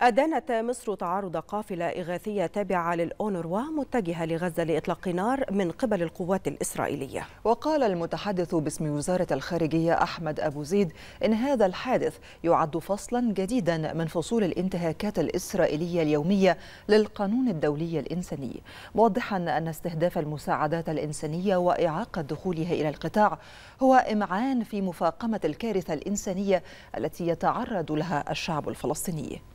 أدانت مصر تعرض قافلة إغاثية تابعة للأونروا متجهة لغزة لإطلاق نار من قبل القوات الإسرائيلية وقال المتحدث باسم وزارة الخارجية أحمد أبو زيد إن هذا الحادث يعد فصلا جديدا من فصول الانتهاكات الإسرائيلية اليومية للقانون الدولي الإنساني موضحا أن استهداف المساعدات الإنسانية وإعاقة دخولها إلى القطاع هو إمعان في مفاقمة الكارثة الإنسانية التي يتعرض لها الشعب الفلسطيني